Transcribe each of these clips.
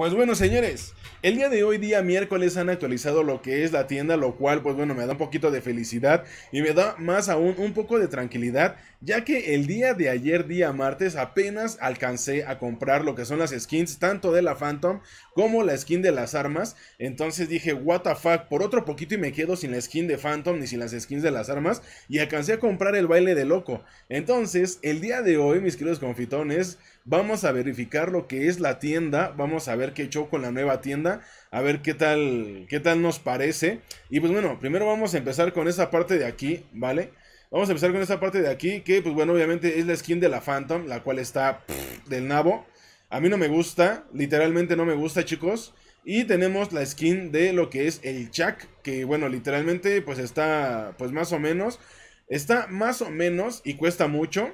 Pues bueno, señores, el día de hoy, día miércoles, han actualizado lo que es la tienda, lo cual, pues bueno, me da un poquito de felicidad y me da más aún un poco de tranquilidad, ya que el día de ayer, día martes, apenas alcancé a comprar lo que son las skins, tanto de la Phantom como la skin de las armas. Entonces dije, what the fuck, por otro poquito y me quedo sin la skin de Phantom ni sin las skins de las armas y alcancé a comprar el baile de loco. Entonces, el día de hoy, mis queridos confitones, Vamos a verificar lo que es la tienda. Vamos a ver qué hecho con la nueva tienda. A ver qué tal, qué tal nos parece. Y pues bueno, primero vamos a empezar con esa parte de aquí, ¿vale? Vamos a empezar con esa parte de aquí, que pues bueno, obviamente es la skin de la Phantom, la cual está del nabo. A mí no me gusta, literalmente no me gusta, chicos. Y tenemos la skin de lo que es el Chuck que bueno, literalmente pues está pues más o menos. Está más o menos y cuesta mucho.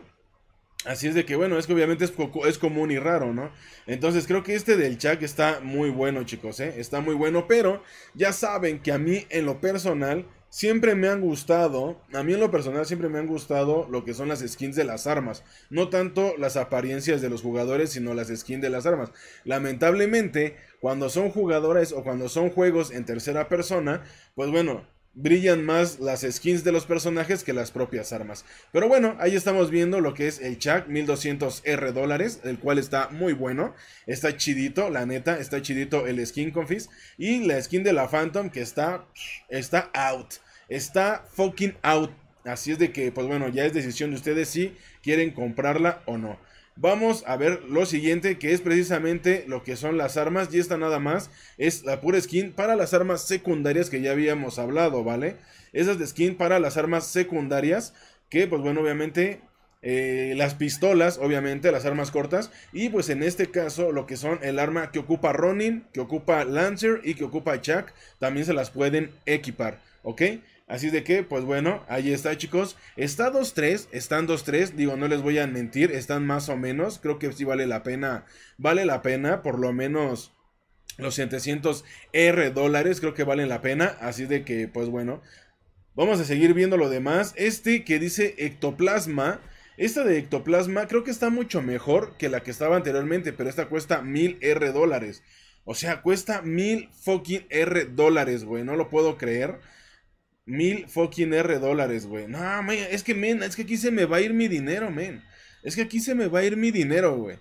Así es de que, bueno, es que obviamente es, es, común y raro, ¿no? Entonces creo que este del chat está muy bueno, chicos, ¿eh? Está muy bueno, pero ya saben que a mí en lo personal siempre me han gustado, a mí en lo personal siempre me han gustado lo que son las skins de las armas. No tanto las apariencias de los jugadores, sino las skins de las armas. Lamentablemente, cuando son jugadores o cuando son juegos en tercera persona, pues bueno, brillan más las skins de los personajes que las propias armas. Pero bueno, ahí estamos viendo lo que es el Chuck. 1200R dólares, el cual está muy bueno, está chidito, la neta, está chidito el skin confis y la skin de la Phantom que está está out, está fucking out. Así es de que, pues bueno, ya es decisión de ustedes si quieren comprarla o no. Vamos a ver lo siguiente, que es precisamente lo que son las armas. Y esta nada más es la pura skin para las armas secundarias que ya habíamos hablado, ¿vale? Esas de skin para las armas secundarias, que pues bueno, obviamente eh, las pistolas, obviamente, las armas cortas. Y pues en este caso, lo que son el arma que ocupa Ronin, que ocupa Lancer y que ocupa Chuck, también se las pueden equipar, ¿ok? Así de que, pues bueno, ahí está, chicos. Está 2-3, están 2-3. Digo, no les voy a mentir, están más o menos. Creo que sí vale la pena. Vale la pena, por lo menos. Los 700 R dólares creo que valen la pena. Así de que, pues bueno. Vamos a seguir viendo lo demás. Este que dice ectoplasma. Esta de ectoplasma creo que está mucho mejor que la que estaba anteriormente. Pero esta cuesta 1000 R dólares. O sea, cuesta 1000 fucking R dólares, güey. No lo puedo creer. Mil fucking R dólares, güey. No, es que, men, es que aquí se me va a ir mi dinero, men. Es que aquí se me va a ir mi dinero, güey.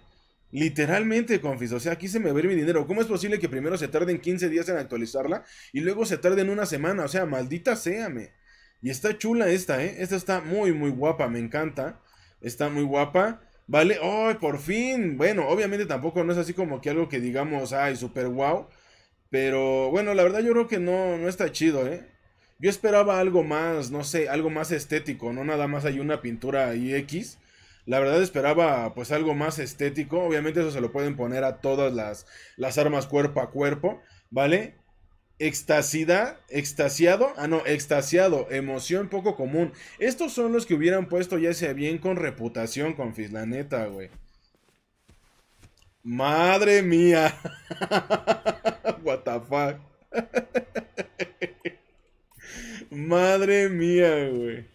Literalmente, confis. O sea, aquí se me va a ir mi dinero. ¿Cómo es posible que primero se tarden 15 días en actualizarla y luego se tarden una semana? O sea, maldita sea, me. Y está chula esta, ¿eh? Esta está muy, muy guapa. Me encanta. Está muy guapa. ¿Vale? oh, por fin! Bueno, obviamente tampoco no es así como que algo que digamos, ¡ay, super wow! Pero bueno, la verdad yo creo que no, no está chido, ¿eh? Yo esperaba algo más, no sé, algo más estético, no nada más hay una pintura ahí X. La verdad esperaba pues algo más estético. Obviamente eso se lo pueden poner a todas las, las armas cuerpo a cuerpo, ¿vale? ¿Extasidad? extasiado, ah no, extasiado, emoción poco común. Estos son los que hubieran puesto ya sea bien con reputación, con la neta, güey. Madre mía. What the fuck. Madre mía, güey.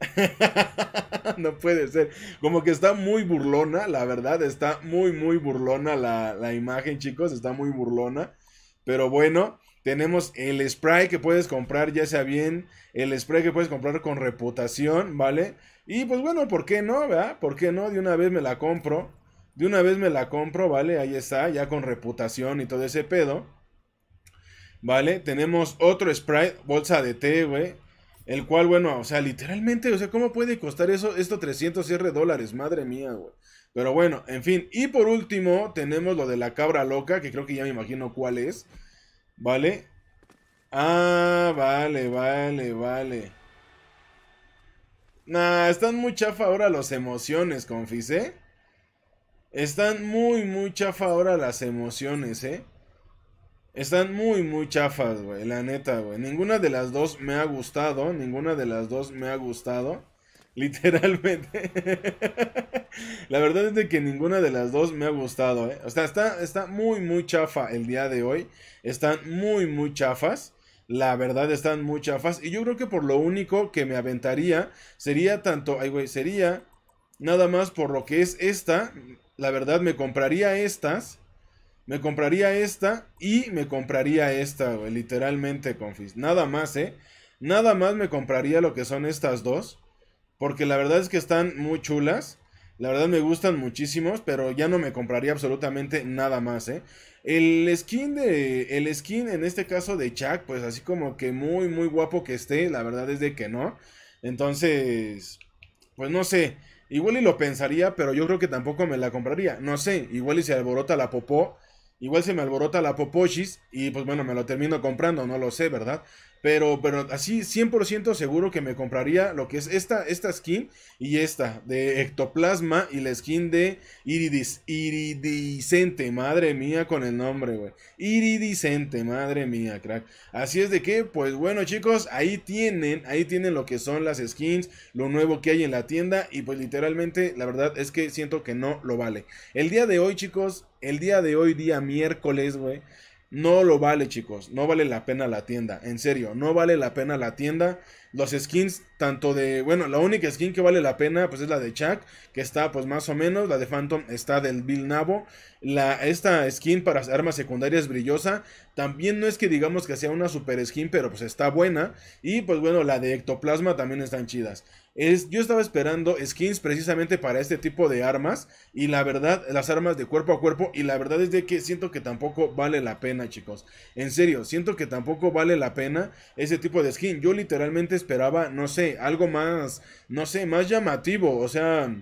no puede ser. Como que está muy burlona, la verdad. Está muy, muy burlona la, imagen, chicos. Está muy burlona. Pero bueno, tenemos el spray que puedes comprar, ya sea bien, el spray que puedes comprar con reputación, ¿vale? Y pues bueno, ¿por qué no, verdad? ¿Por qué no? De una vez me la compro. De una vez me la compro, ¿vale? Ahí está, ya con reputación y todo ese pedo. ¿vale? Tenemos otro Sprite, bolsa de té, güey. El cual, bueno, o sea, literalmente, o sea, ¿cómo puede costar eso, esto 300 dólares? Madre mía, güey. Pero bueno, en fin. Y por último, tenemos lo de la cabra loca, que creo que ya me imagino cuál es. ¿Vale? Ah, vale, vale, vale. Nah, están muy chafa ahora las emociones, confise ¿eh? Están muy, muy chafa ahora las emociones, ¿eh? Están muy, muy chafas, güey, la neta, güey. Ninguna de las dos me ha gustado, ninguna de las dos me ha gustado. Literalmente. la verdad es de que ninguna de las dos me ha gustado, ¿eh? O sea, está, está muy, muy chafa el día de hoy. Están muy, muy chafas. La verdad están muy chafas. Y yo creo que por lo único que me aventaría sería tanto... Ay, güey, sería... Nada más por lo que es esta. La verdad me compraría estas. Me compraría esta y me compraría esta, Literalmente, confis. Nada más, ¿eh? Nada más me compraría lo que son estas dos. Porque la verdad es que están muy chulas. La verdad me gustan muchísimos, pero ya no me compraría absolutamente nada más, ¿eh? El skin de el skin en este caso de Chuck, pues así como que muy muy guapo que esté, la verdad es de que no. Entonces, pues no sé, igual y lo pensaría, pero yo creo que tampoco me la compraría. No sé, igual y se alborota la popó Igual se me alborota la popochis y pues bueno, me lo termino comprando, no lo sé, ¿verdad? Pero, pero así 100% seguro que me compraría lo que es esta, esta skin y esta de Ectoplasma y la skin de Iridis, Iridicente, madre mía con el nombre, güey. Iridicente, madre mía, crack. Así es de que, pues bueno chicos, ahí tienen, ahí tienen lo que son las skins, lo nuevo que hay en la tienda y pues literalmente la verdad es que siento que no lo vale. El día de hoy chicos, el día de hoy, día miércoles, güey. No lo vale, chicos. No vale la pena la tienda. En serio, no vale la pena la tienda los skins tanto de, bueno, la única skin que vale la pena pues es la de Chuck, que está pues más o menos, la de Phantom está del Bill Nabo, la, esta skin para armas secundarias brillosa, también no es que digamos que sea una super skin, pero pues está buena, y pues bueno, la de Ectoplasma también están chidas. Es, yo estaba esperando skins precisamente para este tipo de armas, y la verdad, las armas de cuerpo a cuerpo, y la verdad es de que siento que tampoco vale la pena, chicos. En serio, siento que tampoco vale la pena ese tipo de skin. Yo literalmente esperaba, no sé, algo más, no sé, más llamativo. O sea,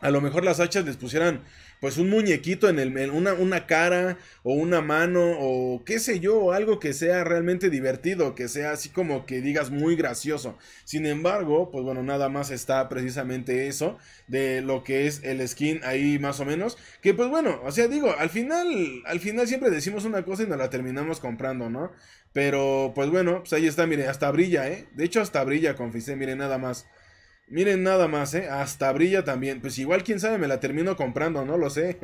a lo mejor las hachas les pusieran pues un muñequito en, el, una, una, cara o una mano o qué sé yo, algo que sea realmente divertido, que sea así como que digas muy gracioso. Sin embargo, pues bueno, nada más está precisamente eso de lo que es el skin ahí más o menos, que pues bueno, o sea, digo, al final, al final siempre decimos una cosa y nos la terminamos comprando, ¿no? Pero pues bueno, pues ahí está, mire, hasta brilla, ¿eh? De hecho, hasta brilla, confisé, mire, nada más. Miren nada más, ¿eh? Hasta brilla también. Pues igual, quién sabe, me la termino comprando, no lo sé.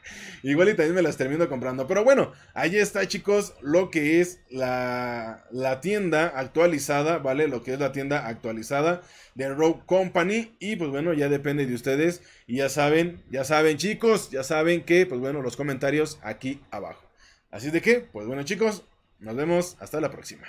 igual y también me las termino comprando. Pero bueno, ahí está, chicos, lo que es la, tienda actualizada, ¿vale? Lo que es la tienda actualizada de Rogue Company. Y pues bueno, ya depende de ustedes. Y ya saben, ya saben, chicos, ya saben que, pues bueno, los comentarios aquí abajo. Así de que, pues bueno, chicos, nos vemos hasta la próxima.